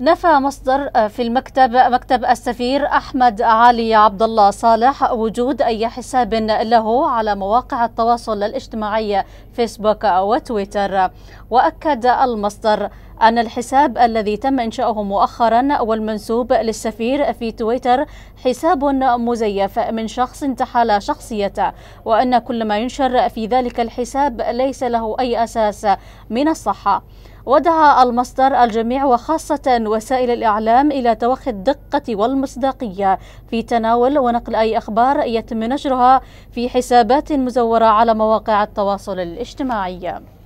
نفى مصدر آه، في المكتب مكتب السفير احمد علي عبد الله صالح وجود اي حساب له على مواقع التواصل الاجتماعي فيسبوك وتويتر واكد المصدر أن الحساب الذي تم إنشاؤه مؤخرا والمنسوب للسفير في تويتر حساب مزيف من شخص انتحل شخصيته وأن كل ما ينشر في ذلك الحساب ليس له أي أساس من الصحة ودعا المصدر الجميع وخاصة وسائل الإعلام إلى توخي الدقة والمصداقية في تناول ونقل أي أخبار يتم نشرها في حسابات مزورة على مواقع التواصل الاجتماعي